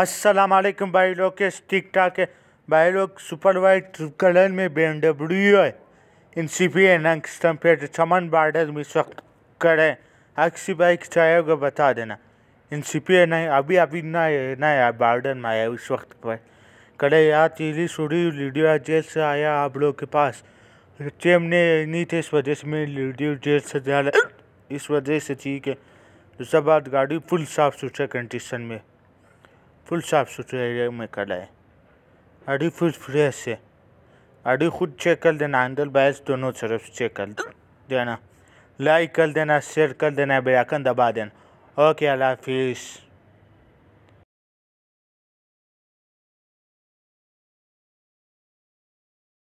अस्सलाम वालेकुम भाई लोग के ठीक ठाक है भाई लोग सुपर वाइट कलर में बी एम डब्ल्यू है इन सी पी एन एक्सटम्पेट चमन बार्डर में वक्त करें अक्सी बाइक चाहे होगा बता देना इन सी पी एन अभी अभी ना यार बार्डर में आया उस वक्त पर करे यार तीली सूढ़ी लीडियो जेल से आया आप लोग के पास चेम ने नहीं थे इस वजह से मेरी लीडियो जेल से ज़्यादा इस वजह से ठीक है दूसरा बात गाड़ी फुल साफ़ सुथरा कंडीशन में फुल साफ़ सुथरे एरिया में कराए अड़ी फुल फ्रेश है अडी खुद चेक कर देना अंदर बैस दोनों तरफ चेक कर देना लाइक कर देना शेयर कर देना बेलाकन दबा देना ओके अल्लाह हाफिज़